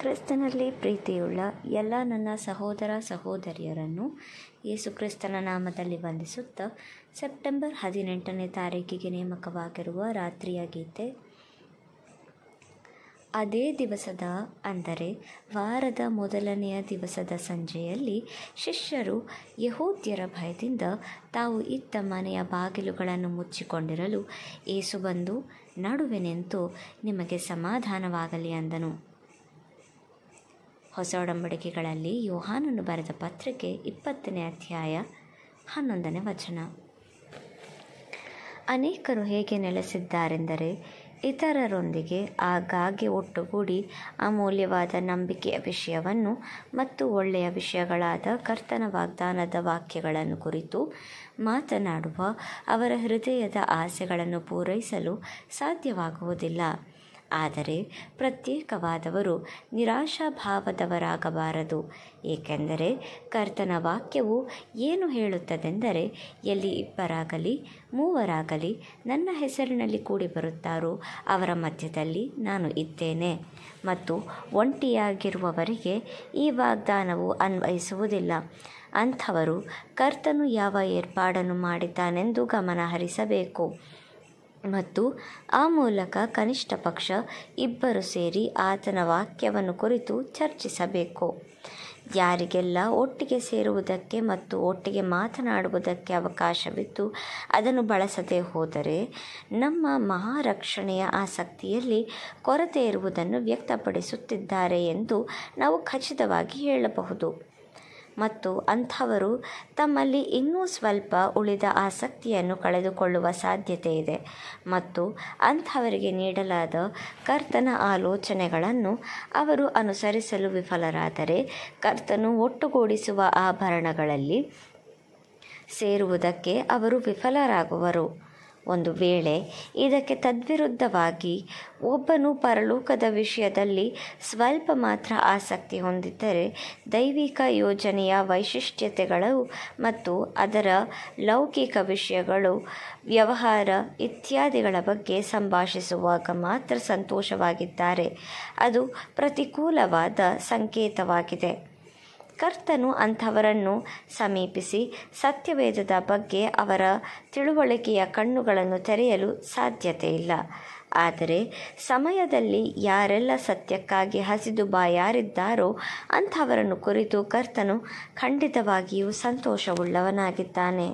ಕ್ರಿಸ್ತನಲ್ಲಿ ಪ್ರೀತಿಯುಳ್ಳ ಎಲ್ಲ ನನ್ನ ಸಹೋದರ ಸಹೋದರಿಯರನ್ನು ಕ್ರಿಸ್ತನ ನಾಮದಲ್ಲಿ ವಂದಿಸುತ್ತಾ ಸೆಪ್ಟೆಂಬರ್ ಹದಿನೆಂಟನೇ ತಾರೀಕಿಗೆ ನೇಮಕವಾಗಿರುವ ರಾತ್ರಿಯ ಗೀತೆ ಅದೇ ದಿವಸದ ಅಂದರೆ ವಾರದ ಮೊದಲನೆಯ ದಿವಸದ ಸಂಜೆಯಲ್ಲಿ ಶಿಷ್ಯರು ಯಹೂದ್ಯರ ಭಯದಿಂದ ತಾವು ಇದ್ದ ಮನೆಯ ಬಾಗಿಲುಗಳನ್ನು ಮುಚ್ಚಿಕೊಂಡಿರಲು ಏಸು ಬಂದು ನಡುವೆನೆಂತೂ ನಿಮಗೆ ಸಮಾಧಾನವಾಗಲಿ ಅಂದನು ಹೊಸ ಒಡಂಬಡಿಕೆಗಳಲ್ಲಿ ಯೋಹಾನನ್ನು ಬರೆದ ಪತ್ರಿಕೆ ಇಪ್ಪತ್ತನೇ ಅಧ್ಯಾಯ ಹನ್ನೊಂದನೇ ವಚನ ಅನೇಕರು ಹೇಗೆ ನೆಲೆಸಿದ್ದಾರೆಂದರೆ ಇತರರೊಂದಿಗೆ ಆಗಾಗ್ಗೆ ಒಟ್ಟುಗೂಡಿ ಅಮೂಲ್ಯವಾದ ನಂಬಿಕೆಯ ವಿಷಯವನ್ನು ಮತ್ತು ಒಳ್ಳೆಯ ವಿಷಯಗಳಾದ ಕರ್ತನ ವಾಗ್ದಾನದ ವಾಕ್ಯಗಳನ್ನು ಕುರಿತು ಮಾತನಾಡುವ ಅವರ ಹೃದಯದ ಆಸೆಗಳನ್ನು ಪೂರೈಸಲು ಸಾಧ್ಯವಾಗುವುದಿಲ್ಲ ಆದರೆ ಪ್ರತ್ಯೇಕವಾದವರು ನಿರಾಶಾಭಾವದವರಾಗಬಾರದು ಏಕೆಂದರೆ ಕರ್ತನ ವಾಕ್ಯವು ಏನು ಹೇಳುತ್ತದೆಂದರೆ ಎಲ್ಲಿ ಇಬ್ಬರಾಗಲಿ ಮೂವರಾಗಲಿ ನನ್ನ ಹೆಸರಿನಲ್ಲಿ ಕೂಡಿ ಬರುತ್ತಾರೋ ಅವರ ಮಧ್ಯದಲ್ಲಿ ನಾನು ಇದ್ದೇನೆ ಮತ್ತು ಒಂಟಿಯಾಗಿರುವವರಿಗೆ ಈ ವಾಗ್ದಾನವು ಅನ್ವಯಿಸುವುದಿಲ್ಲ ಅಂಥವರು ಕರ್ತನು ಯಾವ ಏರ್ಪಾಡನ್ನು ಮಾಡಿದ್ದಾನೆಂದು ಗಮನಹರಿಸಬೇಕು ಮತ್ತು ಆ ಮೂಲಕ ಕನಿಷ್ಠ ಪಕ್ಷ ಇಬ್ಬರು ಸೇರಿ ಆತನ ವಾಕ್ಯವನ್ನು ಕುರಿತು ಚರ್ಚಿಸಬೇಕು ಯಾರಿಗೆಲ್ಲ ಒಟ್ಟಿಗೆ ಸೇರುವುದಕ್ಕೆ ಮತ್ತು ಒಟ್ಟಿಗೆ ಮಾತನಾಡುವುದಕ್ಕೆ ಅವಕಾಶವಿದ್ದು ಅದನ್ನು ಬಳಸದೇ ಹೋದರೆ ನಮ್ಮ ಮಹಾರಕ್ಷಣೆಯ ಆಸಕ್ತಿಯಲ್ಲಿ ಕೊರತೆ ಇರುವುದನ್ನು ವ್ಯಕ್ತಪಡಿಸುತ್ತಿದ್ದಾರೆ ಎಂದು ನಾವು ಖಚಿತವಾಗಿ ಹೇಳಬಹುದು ಮತ್ತು ಅಂಥವರು ತಮ್ಮಲ್ಲಿ ಇನ್ನೂ ಸ್ವಲ್ಪ ಉಳಿದ ಆಸಕ್ತಿಯನ್ನು ಕಳೆದುಕೊಳ್ಳುವ ಸಾಧ್ಯತೆ ಇದೆ ಮತ್ತು ಅಂಥವರಿಗೆ ನೀಡಲಾದ ಕರ್ತನ ಆಲೋಚನೆಗಳನ್ನು ಅವರು ಅನುಸರಿಸಲು ವಿಫಲರಾದರೆ ಕರ್ತನು ಒಟ್ಟುಗೂಡಿಸುವ ಆಭರಣಗಳಲ್ಲಿ ಸೇರುವುದಕ್ಕೆ ಅವರು ವಿಫಲರಾಗುವರು ಒಂದು ವೇಳೆ ಇದಕ್ಕೆ ತದ್ವಿರುದ್ಧವಾಗಿ ಒಬ್ಬನು ಪರಲೋಕದ ವಿಷಯದಲ್ಲಿ ಸ್ವಲ್ಪ ಮಾತ್ರ ಆಸಕ್ತಿ ಹೊಂದಿದ್ದರೆ ದೈವಿಕ ಯೋಜನೆಯ ವೈಶಿಷ್ಟ್ಯತೆಗಳು ಮತ್ತು ಅದರ ಲೌಕಿಕ ವಿಷಯಗಳು ವ್ಯವಹಾರ ಇತ್ಯಾದಿಗಳ ಬಗ್ಗೆ ಸಂಭಾಷಿಸುವಾಗ ಮಾತ್ರ ಸಂತೋಷವಾಗಿದ್ದಾರೆ ಅದು ಪ್ರತಿಕೂಲವಾದ ಸಂಕೇತವಾಗಿದೆ ಕರ್ತನು ಅಂಥವರನ್ನು ಸಮೀಪಿಸಿ ಸತ್ಯವೇದದ ಬಗ್ಗೆ ಅವರ ತಿಳುವಳಿಕೆಯ ಕಣ್ಣುಗಳನ್ನು ತೆರೆಯಲು ಸಾಧ್ಯತೆ ಇಲ್ಲ ಆದರೆ ಸಮಯದಲ್ಲಿ ಯಾರೆಲ್ಲ ಸತ್ಯಕ್ಕಾಗಿ ಹಸಿದು ಬಾಯಾರಿದ್ದಾರೋ ಅಂಥವರನ್ನು ಕುರಿತು ಕರ್ತನು ಖಂಡಿತವಾಗಿಯೂ ಸಂತೋಷವುಳ್ಳವನಾಗಿದ್ದಾನೆ